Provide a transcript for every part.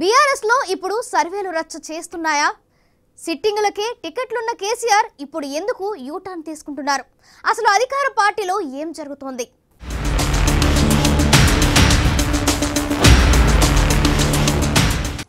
బీఆర్ఎస్లో ఇప్పుడు సర్వేలు రచ్చ చేస్తున్నాయా సిట్టింగులకే టికెట్లున్న కేసీఆర్ ఇప్పుడు ఎందుకు యూటర్న్ తీసుకుంటున్నారు అసలు అధికార పార్టీలో ఏం జరుగుతోంది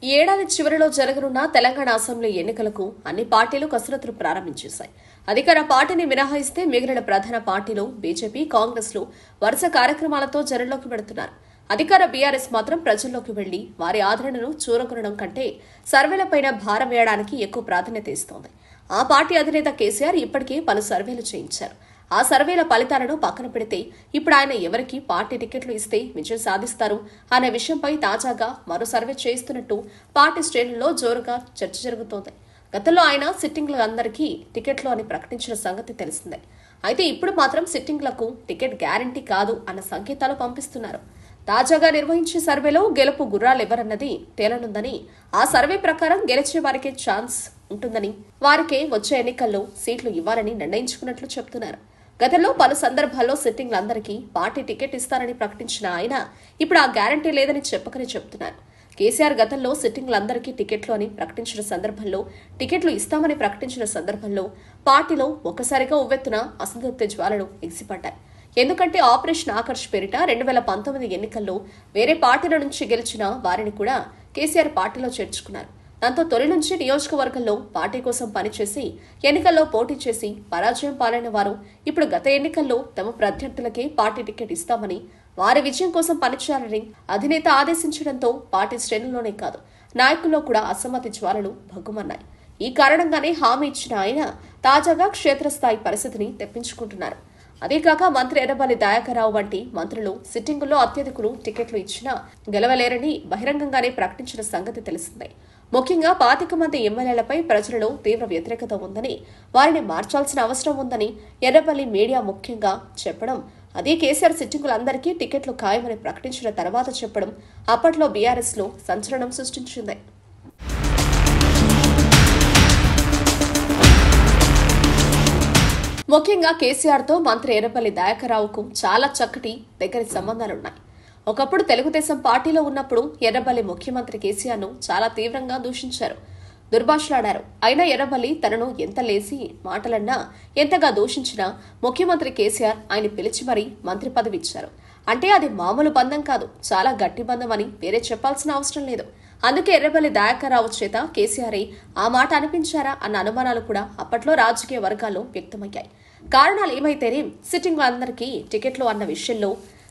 ఈ ఏడాది చివరిలో జరగనున్న తెలంగాణ అసెంబ్లీ ఎన్నికలకు అన్ని పార్టీలు కసరత్తులు ప్రారంభించేశాయి అధికార పార్టీని మినహాయిస్తే మిగిలిన ప్రధాన పార్టీలు బీజేపీ కాంగ్రెస్లు వరుస కార్యక్రమాలతో జరంలోకి పెడుతున్నారు అధికార బీఆర్ఎస్ మాత్రం ప్రజల్లోకి వెళ్లి వారి ఆదరణను చూరగొనడం కంటే సర్వేలపైన భారం వేయడానికి ఎక్కువ ప్రాధాన్యత ఇస్తోంది ఆ పార్టీ అధినేత కేసీఆర్ ఇప్పటికే పలు సర్వేలు చేయించారు ఆ సర్వేల ఫలితాలను పక్కన పెడితే ఇప్పుడు ఆయన ఎవరికి పార్టీ టికెట్లు ఇస్తే విజయం సాధిస్తారు అనే విషయంపై తాజాగా మరో సర్వే చేస్తున్నట్టు పార్టీ శ్రేణుల్లో జోరుగా చర్చ జరుగుతోంది గతంలో ఆయన అందరికీ టికెట్లు అని ప్రకటించిన సంగతి తెలిసిందే అయితే ఇప్పుడు మాత్రం సిట్టింగ్లకు టికెట్ గ్యారంటీ కాదు అన్న సంకేతాలు పంపిస్తున్నారు తాజాగా నిర్వహించే సర్వేలో గెలుపు గుర్రాలెవరన్నది తేలనుందని ఆ సర్వే ప్రకారం గెలిచే వారికే ఛాన్స్ ఉంటుందని వారికే వచ్చే ఎన్నికల్లో సీట్లు ఇవ్వాలని నిర్ణయించుకున్నట్లు చెబుతున్నారు గతంలో పలు సందర్భాల్లో సిట్టింగ్లందరికీ పార్టీ టికెట్ ఇస్తారని ప్రకటించిన ఆయన ఇప్పుడు ఆ గ్యారంటీ లేదని చెప్పకనే చెబుతున్నారు కేసీఆర్ గతంలో సిట్టింగ్లందరికీ టికెట్లు అని ప్రకటించిన సందర్భంలో టికెట్లు ఇస్తామని ప్రకటించిన సందర్భంలో పార్టీలో ఒక్కసారిగా ఉవ్వెత్తున అసంతృప్తి జ్వాలను ఎగిసిపడ్డాయి ఎందుకంటే ఆపరేషన్ ఆకర్ష్ పేరిట రెండు వేల పంతొమ్మిది ఎన్నికల్లో వేరే పార్టీల నుంచి గెలిచిన వారిని కూడా కేసీఆర్ పార్టీలో చేర్చుకున్నారు దాంతో తొలి నుంచి నియోజకవర్గంలో పార్టీ కోసం పనిచేసి ఎన్నికల్లో పోటీ చేసి పరాజయం పాలైన వారు ఇప్పుడు గత ఎన్నికల్లో తమ ప్రత్యర్థులకే పార్టీ టికెట్ ఇస్తామని వారి విజయం కోసం పనిచేయాలని అధినేత ఆదేశించడంతో పార్టీ శ్రేణుల్లోనే కాదు నాయకుల్లో కూడా అసమ్మతి జ్వాలలు భగ్గుమన్నాయి ఈ కారణంగానే హామీ ఇచ్చిన ఆయన తాజాగా క్షేత్రస్థాయి పరిస్థితిని తెప్పించుకుంటున్నారు అదేకాక మంత్రి ఎడబాలి దయాకరావు వంటి మంత్రులు సిట్టింగుల్లో అత్యధికులు టికెట్లు ఇచ్చినా గెలవలేరని బహిరంగంగానే ప్రకటించిన సంగతి తెలిసిందే ముఖ్యంగా పాతిక మంది ఎమ్మెల్యేలపై ప్రజలలో తీవ్ర వ్యతిరేకత ఉందని వారిని మార్చాల్సిన అవసరం ఉందని ఎర్రపల్లి మీడియా ముఖ్యంగా చెప్పడం అదే కేసీఆర్ సిట్టింగులందరికీ టికెట్లు ఖాయమని ప్రకటించిన తర్వాత చెప్పడం అప్పట్లో బీఆర్ఎస్లో సంచలనం సృష్టించింది ముఖ్యంగా కేసీఆర్తో మంత్రి ఎర్రపల్లి రావుకు చాలా చక్కటి దగ్గరి సంబంధాలున్నాయి ఒకప్పుడు తెలుగుదేశం పార్టీలో ఉన్నప్పుడు ఎర్రబల్లి ముఖ్యమంత్రి కేసీఆర్ను చాలా తీవ్రంగా దూషించారు దుర్భాషలాడారు అయినా ఎర్రబల్లి తనను ఎంత లేసి మాటలన్నా ఎంతగా దూషించినా ముఖ్యమంత్రి కేసీఆర్ ఆయన పిలిచి మరీ మంత్రి పదవి ఇచ్చారు అంటే అది మామూలు బంధం కాదు చాలా గట్టి బంధం అని వేరే చెప్పాల్సిన అవసరం లేదు అందుకే ఎర్రబల్లి దయాకర్రావు చేత కేసీఆర్ ఆ మాట అనిపించారా అన్న అనుమానాలు కూడా అప్పట్లో రాజకీయ వర్గాల్లో వ్యక్తమయ్యాయి కారణాలు ఏమైతేనే సిట్టింగ్ అందరికీ టికెట్లు అన్న విషయంలో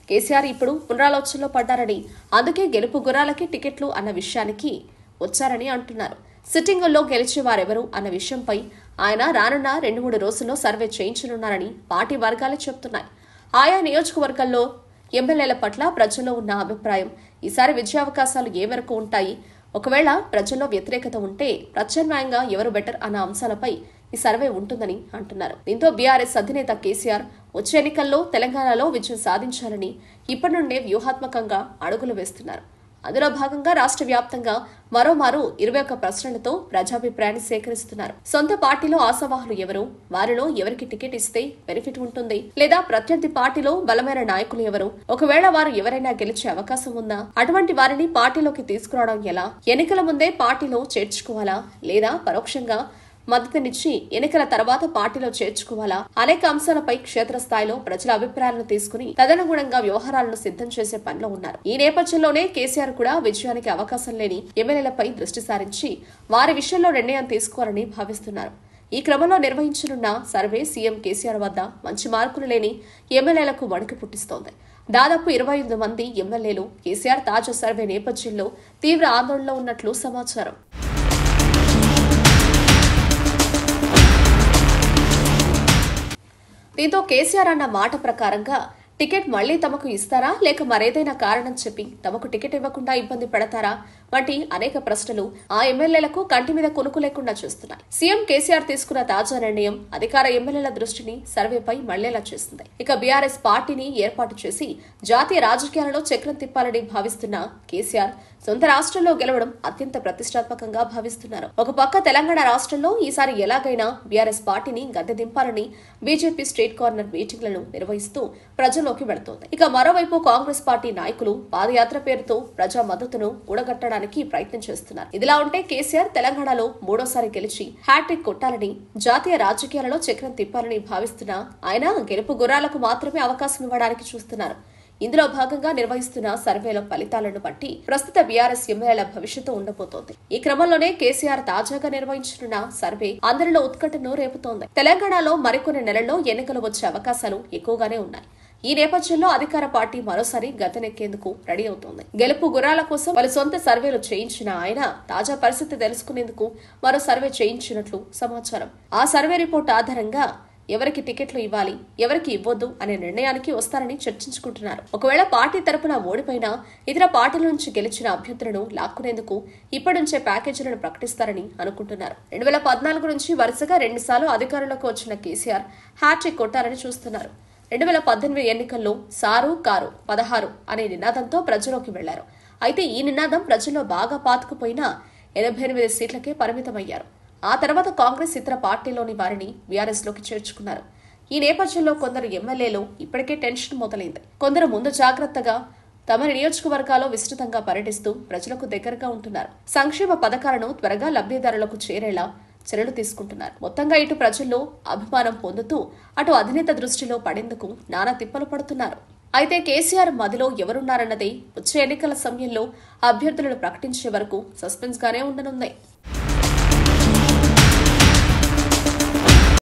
కేసీఆర్ ఇప్పుడు పునరాలోచనలో పడ్డారని అందుకే గెలుపు గుర్రాలకి టికెట్లు అన్న విషయానికి వచ్చారని అంటున్నారు సిట్టింగుల్లో గెలిచేవారెవరు అన్న విషయంపై ఆయన రానున్న రెండు మూడు రోజుల్లో సర్వే చేయించనున్నారని పార్టీ వర్గాలే చెబుతున్నాయి ఆయా నియోజకవర్గాల్లో ఎమ్మెల్యేల పట్ల ప్రజల్లో ఉన్న అభిప్రాయం ఈసారి విజయావకాశాలు ఏ మేరకు ఉంటాయి ఒకవేళ ప్రజల్లో వ్యతిరేకత ఉంటే ప్రత్యామ్నాయంగా ఎవరు బెటర్ అన్న అంశాలపై ఈ సర్వే ఉంటుందని అంటున్నారు దీంతో బీఆర్ఎస్ అధినేత కేసీఆర్ వచ్చే ఎన్నికల్లో తెలంగాణలో విజయం సాధించాలని ఇప్పటి నుండే వ్యూహాత్మకంగా అడుగులు వేస్తున్నారు అందులో భాగంగా రాష్ట్ర వ్యాప్తంగా మరోమారు ఇరవై ఒక్క ప్రశ్నలతో ప్రజాభిప్రాయాన్ని సేకరిస్తున్నారు సొంత పార్టీలో ఆశావాహులు ఎవరు వారిలో ఎవరికి టికెట్ ఇస్తే బెనిఫిట్ ఉంటుంది లేదా ప్రత్యర్థి పార్టీలో బలమైన నాయకులు ఎవరు ఒకవేళ వారు ఎవరైనా గెలిచే అవకాశం ఉందా అటువంటి వారిని పార్టీలోకి తీసుకురావడం ఎలా ఎన్నికల ముందే పార్టీలో చేర్చుకోవాలా లేదా పరోక్షంగా మద్దతునిచ్చి ఎన్నికల తర్వాత పార్టీలో చేర్చుకోవాలా అనేక అంశాలపై క్షేత్రస్థాయిలో ప్రజల అభిప్రాయాలను తీసుకుని తదనుగుణంగా వ్యవహారాలను సిద్ధం చేసే పనిలో ఉన్నారు ఈ నేపథ్యంలోనే కేసీఆర్ కూడా విజయానికి అవకాశం లేని ఎమ్మెల్యేలపై దృష్టి సారించి వారి విషయంలో నిర్ణయం తీసుకోవాలని భావిస్తున్నారు ఈ క్రమంలో నిర్వహించనున్న సర్వే సీఎం కేసీఆర్ వద్ద మంచి మార్కులు లేని ఎమ్మెల్యేలకు వణుకు పుట్టిస్తోంది దాదాపు ఇరవై ఐదు మంది ఎమ్మెల్యేలు కేసీఆర్ తాజా సర్వే నేపథ్యంలో తీవ్ర ఆందోళనలో ఉన్నట్లు సమాచారం దీంతో కేసీఆర్ అన్న మాట ప్రకారంగా టికెట్ మళ్లీ తమకు ఇస్తారా లేక మరేదైనా కారణం చెప్పి తమకు టికెట్ ఇవ్వకుండా ఇబ్బంది పెడతారా వంటి అనేక ప్రశ్నలు ఆ ఎమ్మెల్యేలకు కంటి మీద కొనుకు లేకుండా చేస్తున్నాయి సీఎం కేసీఆర్ తీసుకున్న తాజా నిర్ణయం అధికార ఎమ్మెల్యేల దృష్టిని సర్వేపై మళ్లేలా చేస్తుంది ఇక బీఆర్ఎస్ పార్టీని ఏర్పాటు చేసి జాతీయ రాజకీయాలలో చక్రం తిప్పాలని భావిస్తున్న కేసీఆర్ సొంత రాష్ట్రంలో గెలవడం అత్యంత ప్రతిష్టాత్మకంగా భావిస్తున్నారు ఒక పక్క తెలంగాణ రాష్ట్రంలో ఈసారి ఎలాగైనా బీఆర్ఎస్ పార్టీని గద్దె దింపాలని బీజేపీ స్టేట్ కార్నర్ మీటింగ్లను నిర్వహిస్తూ ప్రజల్లోకి వెళుతోంది ఇక మరోవైపు కాంగ్రెస్ పార్టీ నాయకులు పాదయాత్ర పేరుతో ప్రజా మద్దతును కూడగట్టడానికి చేయడానికి ప్రయత్నం చేస్తున్నారు ఇదిలా ఉంటే కేసీఆర్ తెలంగాణలో మూడోసారి గెలిచి హ్యాట్రిక్ కొట్టాలని జాతీయ రాజకీయాలలో చక్రం తిప్పాలని భావిస్తున్న ఆయన గెలుపు గుర్రాలకు మాత్రమే అవకాశం ఇవ్వడానికి చూస్తున్నారు ఇందులో భాగంగా నిర్వహిస్తున్న సర్వేల ఫలితాలను బట్టి ప్రస్తుత బీఆర్ఎస్ ఎమ్మెల్యేల భవిష్యత్తు ఉండబోతోంది ఈ క్రమంలోనే కేసీఆర్ తాజాగా నిర్వహించనున్న సర్వే అందరిలో ఉత్కంఠను రేపుతోంది తెలంగాణలో మరికొన్ని నెలల్లో ఎన్నికలు వచ్చే అవకాశాలు ఎక్కువగానే ఉన్నాయి ఈ నేపథ్యంలో అధికార పార్టీ మరోసారి గతనెక్కేందుకు రెడీ అవుతోంది గెలుపు గుర్రాల కోసం వాళ్ళ సొంత సర్వేలు చేయించిన ఆయన తాజా పరిస్థితి తెలుసుకునేందుకు మరో సర్వే చేయించినట్లు సమాచారం ఆ సర్వే రిపోర్ట్ ఆధారంగా ఎవరికి టికెట్లు ఇవ్వాలి ఎవరికి ఇవ్వద్దు అనే నిర్ణయానికి వస్తారని చర్చించుకుంటున్నారు ఒకవేళ పార్టీ తరపున ఓడిపోయినా ఇతర పార్టీల నుంచి గెలిచిన అభ్యర్థులను లాక్కునేందుకు ఇప్పటి నుంచే ప్యాకేజీలను ప్రకటిస్తారని అనుకుంటున్నారు రెండు వేల పద్నాలుగు నుంచి వరుసగా రెండుసార్లు అధికారంలోకి వచ్చిన కేసీఆర్ హ్యాట్రిక్ కొట్టారని చూస్తున్నారు రెండు వేల పద్దెనిమిది ఎన్నికల్లో సారు కారు పదహారు అనే నినాదంతో ప్రజలోకి వెళ్లారు అయితే ఈ నినాదం ప్రజల్లో బాగా పాతుకుపోయిన ఎనభై ఎనిమిది సీట్లకే పరిమితమయ్యారు ఆ తర్వాత కాంగ్రెస్ ఇతర పార్టీలోని వారిని లోకి చేర్చుకున్నారు ఈ నేపథ్యంలో కొందరు ఎమ్మెల్యేలు ఇప్పటికే టెన్షన్ మొదలైంది కొందరు ముందు జాగ్రత్తగా తమ నియోజకవర్గాల్లో విస్తృతంగా పర్యటిస్తూ ప్రజలకు దగ్గరగా ఉంటున్నారు సంక్షేమ పథకాలను త్వరగా లబ్దిదారులకు చేరేలా చర్యలు తీసుకుంటున్నారు మొత్తంగా ఇటు ప్రజల్లో అభిమానం పొందుతూ అటు అధినేత దృష్టిలో పడేందుకు నానా తిప్పలు పడుతున్నారు అయితే కేసీఆర్ మదిలో ఎవరున్నారన్నది వచ్చే ఎన్నికల సమయంలో అభ్యర్థులను ప్రకటించే వరకు సస్పెన్స్ గానే ఉండనుంది